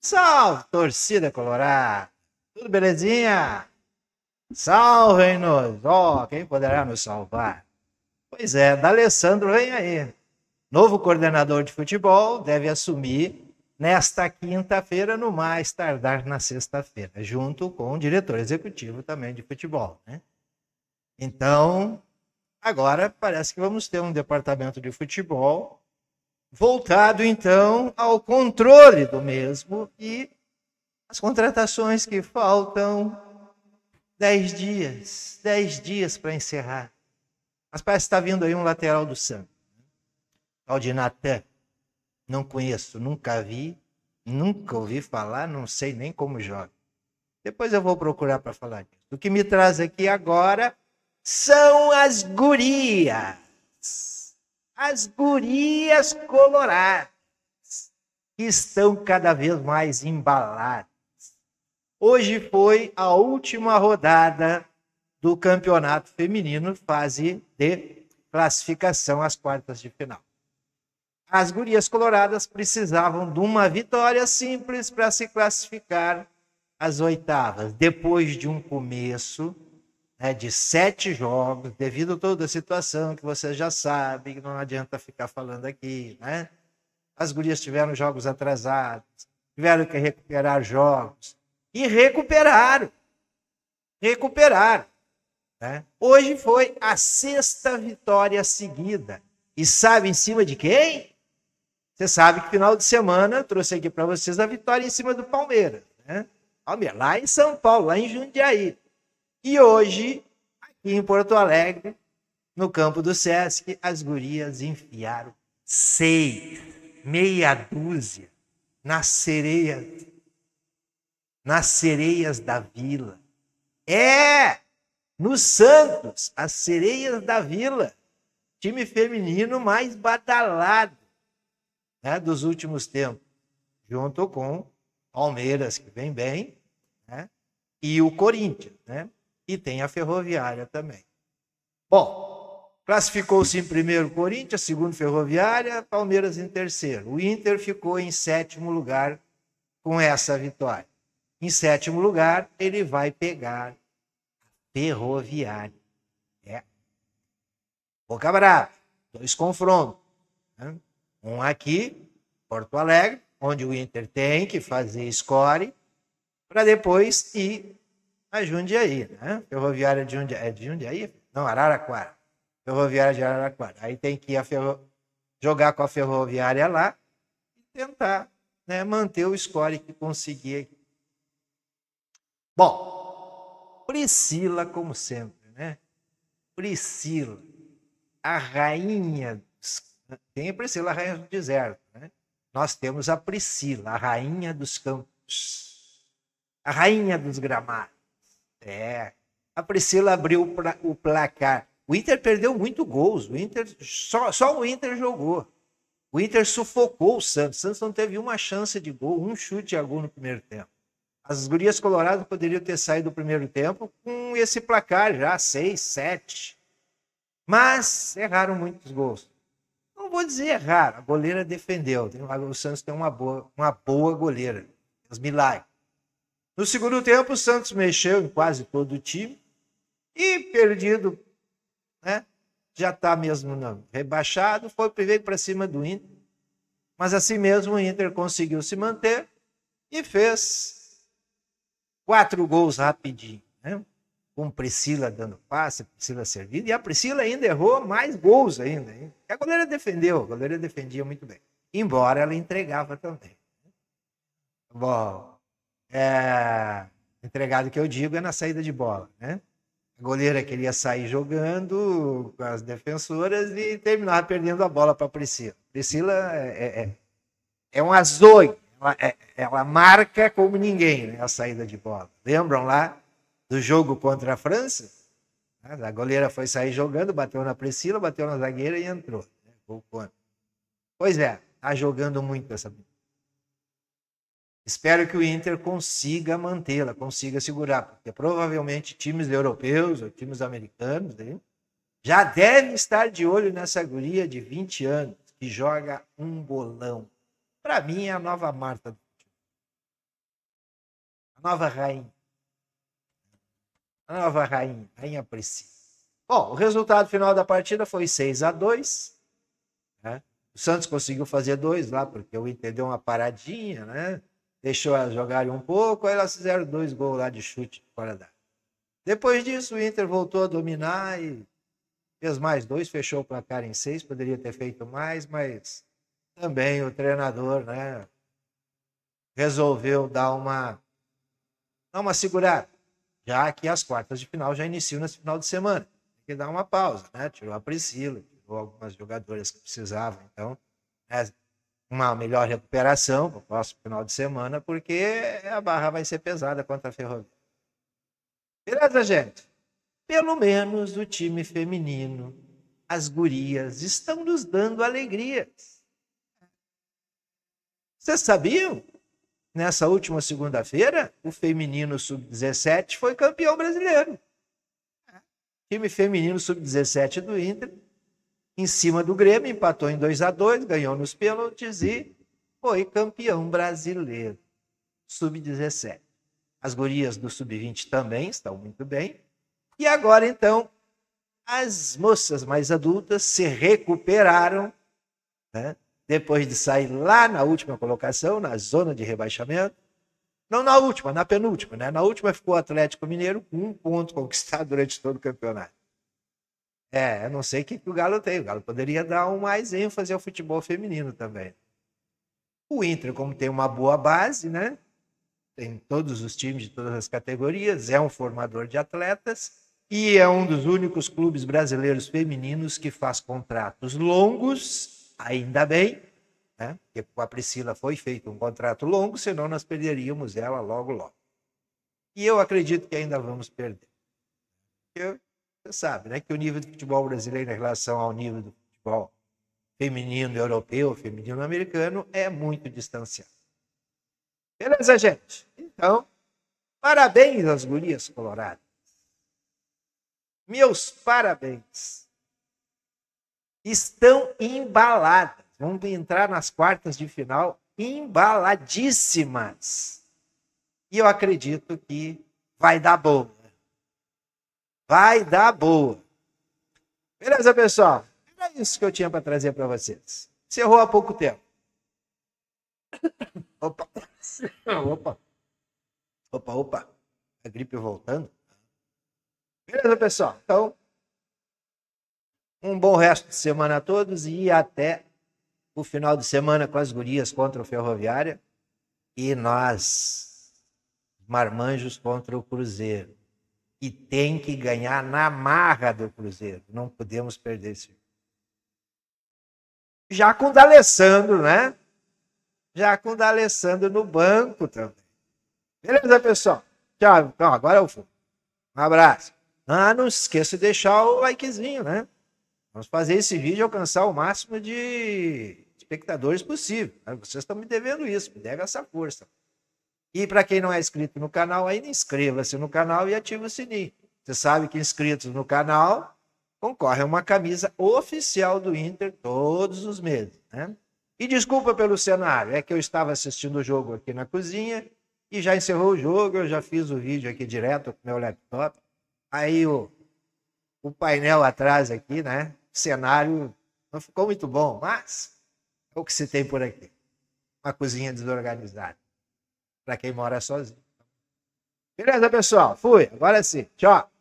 Salve, torcida colorada! Tudo belezinha? Salvem-nos! Ó, oh, quem poderá nos salvar? Pois é, D'Alessandro vem aí. Novo coordenador de futebol deve assumir nesta quinta-feira, no mais tardar na sexta-feira, junto com o diretor executivo também de futebol, né? Então, agora parece que vamos ter um departamento de futebol voltado então ao controle do mesmo e as contratações que faltam dez dias, dez dias para encerrar. Mas parece que está vindo aí um lateral do Santos, né? o de Natan. Não conheço, nunca vi, nunca ouvi falar, não sei nem como joga. Depois eu vou procurar para falar disso. O que me traz aqui agora são as gurias as gurias coloradas, que estão cada vez mais embaladas. Hoje foi a última rodada do campeonato feminino, fase de classificação às quartas de final. As gurias coloradas precisavam de uma vitória simples para se classificar às oitavas, depois de um começo né, de sete jogos, devido a toda a situação que vocês já sabem, não adianta ficar falando aqui, né? As gurias tiveram jogos atrasados, tiveram que recuperar jogos e recuperaram, recuperaram. Né? Hoje foi a sexta vitória seguida e sabe em cima de quem? Você sabe que final de semana eu trouxe aqui para vocês a vitória em cima do Palmeiras, né? Palmeiras lá em São Paulo, lá em Jundiaí. E hoje, aqui em Porto Alegre, no campo do Sesc, as gurias enfiaram seis, meia dúzia, nas sereias, nas sereias da vila. É! No Santos, as sereias da vila, time feminino mais badalado né, dos últimos tempos, junto com Palmeiras, que vem bem, né, e o Corinthians, né? e tem a Ferroviária também. Bom, classificou-se em primeiro Corinthians, segundo Ferroviária, Palmeiras em terceiro. O Inter ficou em sétimo lugar com essa vitória. Em sétimo lugar, ele vai pegar a Ferroviária. É. Boca Brava, dois confrontos. Né? Um aqui, Porto Alegre, onde o Inter tem que fazer score, para depois ir a Jundiaí, né? Ferroviária de Jundiaí, é de Jundiaí? Não, Araraquara. Ferroviária de Araraquara. Aí tem que ir a ferro... jogar com a ferroviária lá e tentar né, manter o score que conseguir. aqui. Bom, Priscila, como sempre, né? Priscila, a rainha. Dos... Tem a Priscila, a rainha do deserto, né? Nós temos a Priscila, a rainha dos campos, a rainha dos gramados é. A Priscila abriu o placar. O Inter perdeu muito gols. O Inter só, só o Inter jogou. O Inter sufocou o Santos. O Santos não teve uma chance de gol, um chute a gol no primeiro tempo. As gurias coloradas poderiam ter saído do primeiro tempo com esse placar já, seis, sete, Mas erraram muitos gols. Não vou dizer errar, a goleira defendeu. O Santos tem uma boa, uma boa goleira. Os milagres. No segundo tempo, o Santos mexeu em quase todo o time e perdido, né? Já está mesmo não, rebaixado, foi primeiro para cima do Inter. Mas assim mesmo o Inter conseguiu se manter e fez quatro gols rapidinho, né? Com Priscila dando passe, Priscila servindo, e a Priscila ainda errou mais gols ainda. Hein? A goleira defendeu, a goleira defendia muito bem. Embora ela entregava também. Né? Bom, é, entregado que eu digo é na saída de bola, né? A goleira queria sair jogando com as defensoras e terminar perdendo a bola para Priscila. Priscila é, é, é, é um azoi, ela, é, ela, marca como ninguém né, a saída de bola. Lembram lá do jogo contra a França? A goleira foi sair jogando, bateu na Priscila, bateu na zagueira e entrou. Né? Pois é, tá jogando muito essa Espero que o Inter consiga mantê-la, consiga segurar, porque provavelmente times europeus ou times americanos né, já devem estar de olho nessa guria de 20 anos que joga um bolão. Para mim é a nova Marta do futebol. A nova rainha. A nova rainha, rainha Priscila. Bom, o resultado final da partida foi 6 a 2 né? O Santos conseguiu fazer dois lá, porque o Inter deu uma paradinha, né? deixou elas jogarem um pouco, aí elas fizeram dois gols lá de chute fora da Depois disso, o Inter voltou a dominar e fez mais dois, fechou o placar em seis, poderia ter feito mais, mas também o treinador né, resolveu dar uma, dar uma segurada, já que as quartas de final já iniciam nesse final de semana. Tem que dar uma pausa, né? Tirou a Priscila, tirou algumas jogadoras que precisavam, então né, uma melhor recuperação para o próximo final de semana, porque a barra vai ser pesada contra a Ferroviária. Beleza, gente? Pelo menos o time feminino, as gurias, estão nos dando alegrias. Vocês sabiam? Nessa última segunda-feira, o feminino sub-17 foi campeão brasileiro. O time feminino sub-17 do Inter em cima do Grêmio, empatou em 2 a 2 ganhou nos pênaltis e foi campeão brasileiro, sub-17. As gurias do sub-20 também estão muito bem. E agora, então, as moças mais adultas se recuperaram, né? depois de sair lá na última colocação, na zona de rebaixamento. Não na última, na penúltima, né? Na última ficou o Atlético Mineiro com um ponto conquistado durante todo o campeonato. É, eu não sei o que, que o Galo tem. O Galo poderia dar um mais ênfase ao futebol feminino também. O Inter, como tem uma boa base, né? Tem todos os times de todas as categorias, é um formador de atletas e é um dos únicos clubes brasileiros femininos que faz contratos longos, ainda bem, né? Porque com a Priscila foi feito um contrato longo, senão nós perderíamos ela logo, logo. E eu acredito que ainda vamos perder. Eu você sabe, né, que o nível do futebol brasileiro em relação ao nível do futebol feminino europeu, feminino americano, é muito distanciado. Beleza, gente? Então, parabéns às gurias coloradas. Meus parabéns. Estão embaladas. Vão entrar nas quartas de final embaladíssimas. E eu acredito que vai dar bom. Vai dar boa. Beleza, pessoal? Era isso que eu tinha para trazer para vocês. Encerrou há pouco tempo. Opa. Opa. Opa, opa. A gripe voltando. Beleza, pessoal? Então, um bom resto de semana a todos e até o final de semana com as gurias contra o Ferroviária e nós, marmanjos contra o Cruzeiro e tem que ganhar na marra do Cruzeiro. Não podemos perder esse jogo. Já com o D'Alessandro, né? Já com o D'Alessandro no banco também. Beleza, pessoal? Tchau. Então, agora eu vou. Um abraço. Ah, não esqueça de deixar o likezinho, né? Vamos fazer esse vídeo alcançar o máximo de espectadores possível. Né? Vocês estão me devendo isso, me devem essa força. E para quem não é inscrito no canal, ainda inscreva-se no canal e ative o sininho. Você sabe que inscritos no canal concorrem a uma camisa oficial do Inter todos os meses, né? E desculpa pelo cenário, é que eu estava assistindo o jogo aqui na cozinha e já encerrou o jogo, eu já fiz o vídeo aqui direto com meu laptop. Aí o, o painel atrás aqui, né? O cenário não ficou muito bom, mas é o que se tem por aqui. Uma cozinha desorganizada para quem mora sozinho. Beleza, pessoal? Fui. Agora sim. Tchau.